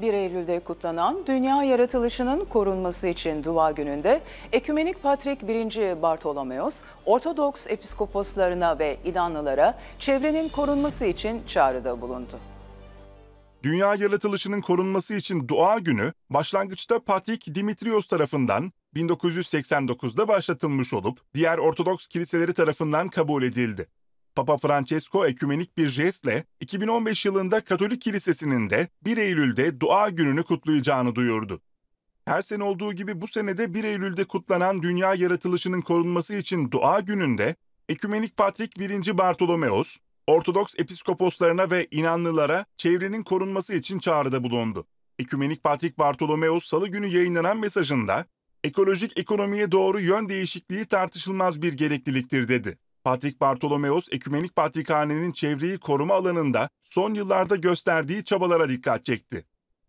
1 Eylül'de kutlanan Dünya Yaratılışının Korunması için Dua Günü'nde Ekümenik Patrik 1. Bartolomeos, Ortodoks Episkoposlarına ve İdanlılara çevrenin korunması için çağrıda bulundu. Dünya yaratılışının korunması için dua günü başlangıçta Patrik Dimitrios tarafından 1989'da başlatılmış olup diğer Ortodoks kiliseleri tarafından kabul edildi. Papa Francesco ekümenik bir jestle 2015 yılında Katolik Kilisesi'nin de 1 Eylül'de dua gününü kutlayacağını duyurdu. Her sene olduğu gibi bu senede 1 Eylül'de kutlanan dünya yaratılışının korunması için dua gününde Ekümenik Patrik 1. Bartolomeos, Ortodoks episkoposlarına ve inanlılara çevrenin korunması için çağrıda bulundu. Ekümenik Patrik Bartolomeos salı günü yayınlanan mesajında, ekolojik ekonomiye doğru yön değişikliği tartışılmaz bir gerekliliktir dedi. Patrik Bartolomeos, Ekümenik Patrikhanenin çevreyi koruma alanında son yıllarda gösterdiği çabalara dikkat çekti.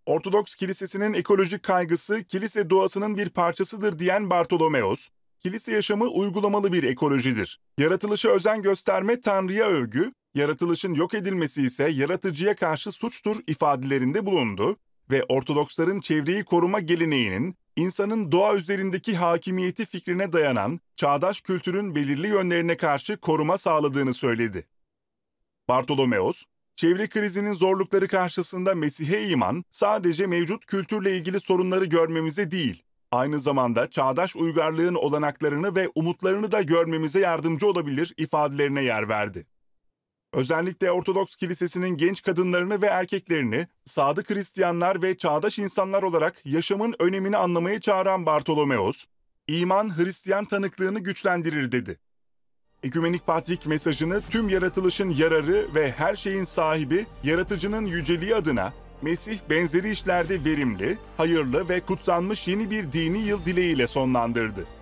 Ortodoks Kilisesi'nin ekolojik kaygısı kilise doğasının bir parçasıdır diyen Bartolomeos, kilise yaşamı uygulamalı bir ekolojidir. Yaratılışa özen gösterme Tanrı'ya övgü, yaratılışın yok edilmesi ise yaratıcıya karşı suçtur ifadelerinde bulundu ve Ortodoksların çevreyi koruma geleneğinin insanın doğa üzerindeki hakimiyeti fikrine dayanan çağdaş kültürün belirli yönlerine karşı koruma sağladığını söyledi. Bartolomeos, çevre krizinin zorlukları karşısında Mesih'e iman sadece mevcut kültürle ilgili sorunları görmemize değil, aynı zamanda çağdaş uygarlığın olanaklarını ve umutlarını da görmemize yardımcı olabilir ifadelerine yer verdi. Özellikle Ortodoks Kilisesi'nin genç kadınlarını ve erkeklerini, sadık Hristiyanlar ve çağdaş insanlar olarak yaşamın önemini anlamaya çağıran Bartolomeos, iman Hristiyan tanıklığını güçlendirir dedi. Ekümenik Patrik mesajını tüm yaratılışın yararı ve her şeyin sahibi, yaratıcının yüceliği adına Mesih benzeri işlerde verimli, hayırlı ve kutsanmış yeni bir dini yıl dileğiyle sonlandırdı.